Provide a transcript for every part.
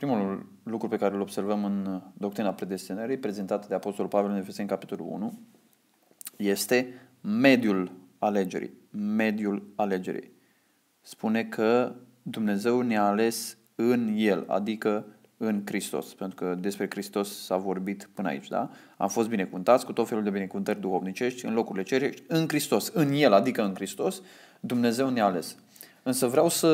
Primul lucru pe care îl observăm în uh, doctrina predestinării, prezentată de Apostolul Pavel în Efeseni, capitolul 1, este mediul alegerii. Mediul alegerii. Spune că Dumnezeu ne-a ales în El, adică în Hristos, pentru că despre Hristos s-a vorbit până aici, da? Am fost binecuvântați cu tot felul de binecuvântări duhovnicești în locurile cerești, în Hristos, în El, adică în Hristos, Dumnezeu ne-a ales. Însă vreau să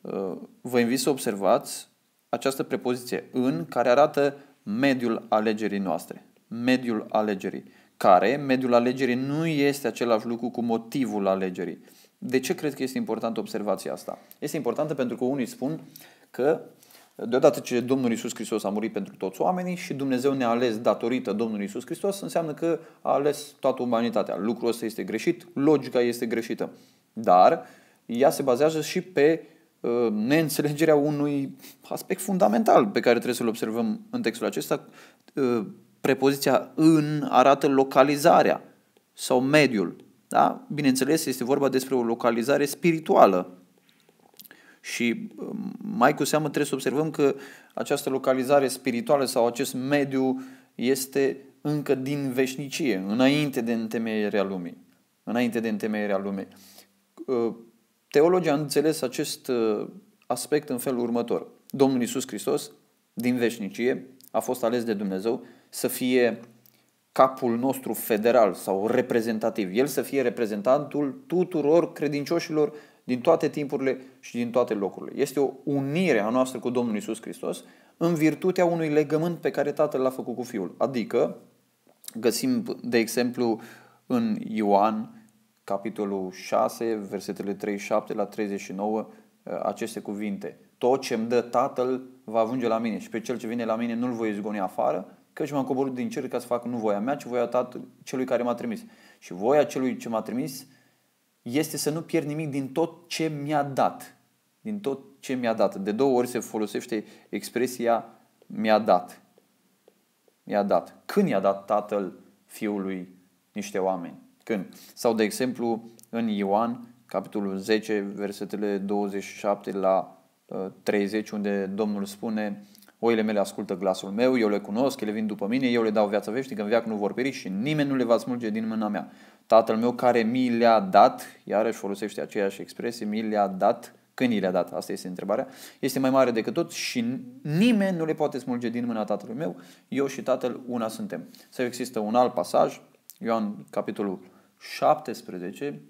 uh, vă invit să observați această prepoziție în care arată mediul alegerii noastre. Mediul alegerii. Care, mediul alegerii nu este același lucru cu motivul alegerii. De ce cred că este importantă observația asta? Este importantă pentru că unii spun că deodată ce Domnul Isus Hristos a murit pentru toți oamenii și Dumnezeu ne-a ales datorită Domnului Isus Hristos, înseamnă că a ales toată umanitatea. Lucrul ăsta este greșit, logica este greșită. Dar ea se bazează și pe Uh, neînțelegerea unui aspect fundamental pe care trebuie să-l observăm în textul acesta. Uh, prepoziția în arată localizarea sau mediul. Da? Bineînțeles, este vorba despre o localizare spirituală. Și uh, mai cu seamă trebuie să observăm că această localizare spirituală sau acest mediu este încă din veșnicie, înainte de întemeierea lumii. Înainte de întemeierea lumii Teologii au înțeles acest uh, aspect în felul următor. Domnul Isus Hristos, din veșnicie, a fost ales de Dumnezeu să fie capul nostru federal sau reprezentativ. El să fie reprezentantul tuturor credincioșilor din toate timpurile și din toate locurile. Este o unire a noastră cu Domnul Isus Hristos în virtutea unui legământ pe care Tatăl l-a făcut cu Fiul. Adică, găsim, de exemplu, în Ioan capitolul 6, versetele 37 la 39, uh, aceste cuvinte. Tot ce îmi dă Tatăl va ajunge la mine și pe cel ce vine la mine nu-l voi izgoni afară, căci m-am coborât din cer ca să fac nu voia mea, ci voia tatăl, celui care m-a trimis. Și voia celui ce m-a trimis este să nu pierd nimic din tot ce mi-a dat. Din tot ce mi-a dat. De două ori se folosește expresia mi-a dat. Mi-a dat. Când i-a dat tatăl fiului niște oameni? când. Sau, de exemplu, în Ioan, capitolul 10, versetele 27 la 30, uh, unde Domnul spune Oile mele ascultă glasul meu, eu le cunosc, ele vin după mine, eu le dau viața veșnică, în viață nu vor peri și nimeni nu le va smulge din mâna mea. Tatăl meu care mi le-a dat, iarăși folosește aceeași expresie, mi le-a dat, când i le-a dat, asta este întrebarea, este mai mare decât tot și nimeni nu le poate smulge din mâna tatălui meu, eu și tatăl una suntem. Să există un alt pasaj, Ioan capitolul 17,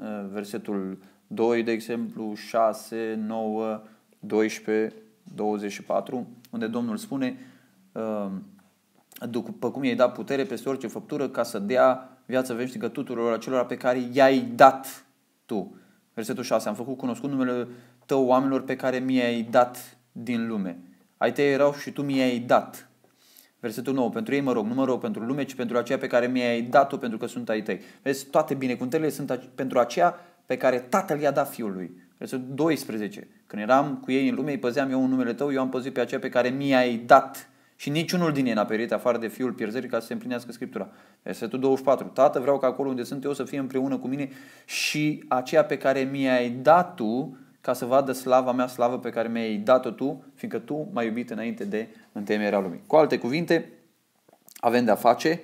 uh, versetul 2, de exemplu, 6, 9, 12, 24, unde Domnul spune uh, după cum i-ai dat putere peste orice făptură ca să dea viață veșnică tuturor acelora pe care i-ai dat tu. Versetul 6. Am făcut cunoscut numele tău oamenilor pe care mi-ai dat din lume. Ai tăi erau și tu mi-ai dat. Versetul 9. Pentru ei mă rog, nu mă rog pentru lume, ci pentru aceea pe care mi-ai dat-o pentru că sunt ai tăi. Vezi, toate binecuvântările sunt pentru aceea pe care tatăl i-a dat fiului. Versetul 12. Când eram cu ei în lume, îi păzeam eu în numele tău, eu am păzit pe aceea pe care mi-ai dat. Și niciunul din ei n-a perit afară de fiul pierzării ca să se împlinească Scriptura. Versetul 24. Tată, vreau ca acolo unde sunt eu să fie împreună cu mine și aceea pe care mi-ai dat tu ca să vadă slava mea, slavă pe care mi-ai dat-o tu, fiindcă tu m-ai iubit înainte de întemeierea lumii. Cu alte cuvinte, avem de-a face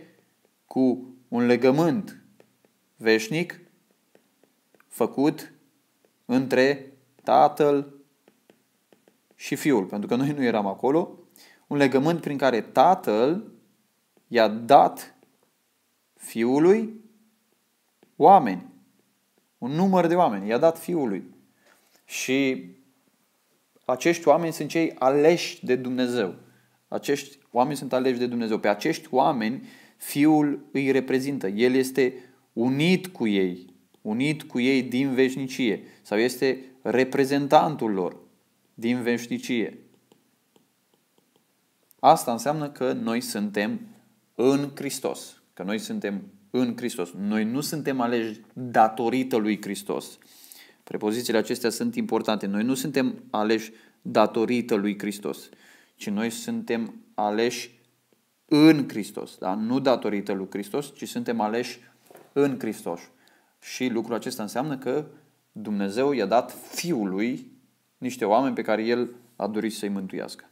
cu un legământ veșnic făcut între Tatăl și Fiul, pentru că noi nu eram acolo, un legământ prin care Tatăl i-a dat Fiului oameni, un număr de oameni, i-a dat Fiului. Și acești oameni sunt cei aleși de Dumnezeu. Acești oameni sunt aleși de Dumnezeu. Pe acești oameni Fiul îi reprezintă. El este unit cu ei, unit cu ei din veșnicie. Sau este reprezentantul lor din veșnicie. Asta înseamnă că noi suntem în Hristos. Că noi suntem în Hristos. Noi nu suntem aleși datorită lui Hristos. Prepozițiile acestea sunt importante. Noi nu suntem aleși datorită lui Hristos, ci noi suntem aleși în Hristos. Da? Nu datorită lui Hristos, ci suntem aleși în Hristos. Și lucrul acesta înseamnă că Dumnezeu i-a dat Fiului niște oameni pe care El a dorit să-i mântuiască.